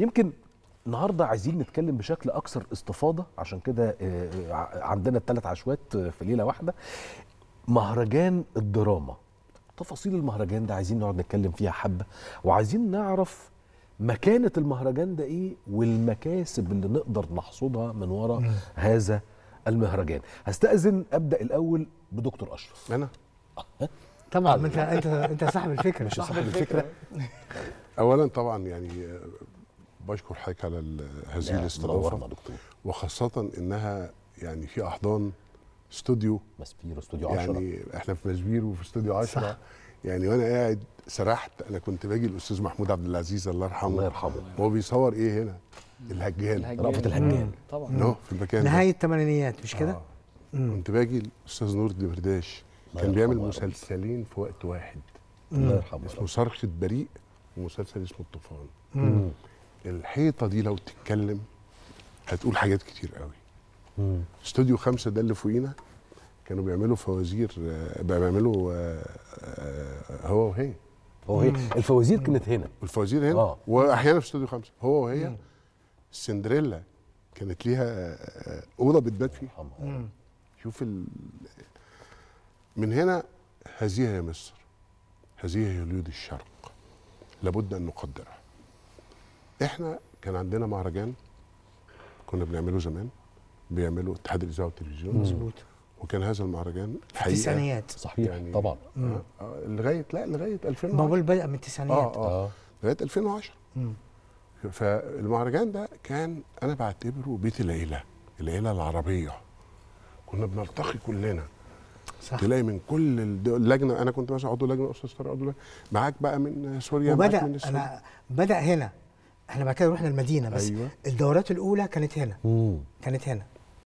يمكن النهارده عايزين نتكلم بشكل اكثر استفاضه عشان كده آه، آه، عندنا الثلاث عشوات آه، في ليله واحده مهرجان الدراما تفاصيل المهرجان ده عايزين نقعد نتكلم فيها حبه وعايزين نعرف مكانه المهرجان ده ايه والمكاسب اللي نقدر نحصدها من وراء هذا المهرجان هستاذن ابدا الاول بدكتور اشرف انا طبعا انت انت انت صاحب الفكره مش صاحب الفكره اولا طبعا يعني بشكر حضرتك على هذه نعم، الاستضافه وخاصه انها يعني في احضان استوديو ماسبيرو استوديو 10 يعني احنا في ماسبيرو وفي استوديو 10 يعني وانا قاعد سرحت انا كنت باجي الاستاذ محمود عبد العزيز الله يرحمه الله يرحمه هو بيصور ايه هنا؟ الهجان رقبة الهجان نعم، طبعا نو في المكان نهايه الثمانينيات مش كده؟ آه. كنت باجي الاستاذ نور الدبرداش كان بيعمل مسلسلين في وقت واحد الله يرحمه اسمه صرخه بريء ومسلسل اسمه الطوفان الحيطه دي لو تتكلم هتقول حاجات كتير قوي استوديو خمسة ده اللي فوقينا كانوا بيعملوا فوازير بيعملوا آه، آه، هو وهي هو وهي الفوازير كانت هنا الفوازير هنا آه. واحيانا في استوديو خمسة هو وهي سندريلا كانت ليها آه، اوضه بتبات فيها شوف ال... من هنا هذه هي مصر هذه هي هوليود الشرق لابد ان نقدرها احنا كان عندنا مهرجان كنا بنعمله زمان بيعمله اتحاد الاذاعه والتلفزيون مظبوط وكان هذا المهرجان الحقيقه التسعينيات صحيح يعني طبعا آه, آه، لغايه لا لغايه 2010 ما بدا من التسعينيات اه, آه. آه. لغايه 2010 مم. فالمهرجان ده كان انا بعتبره بيت العيله العيله العربيه كنا بنلتقي كلنا صح. تلاقي من كل اللجنه انا كنت مثلا عضو لجنه استاذ طارق عضو لجنه معاك بقى من سوريا وبدا من السوريا. انا بدا هنا احنا بعد كده رحنا المدينه بس أيوة. الدورات الاولى كانت هنا مم. كانت هنا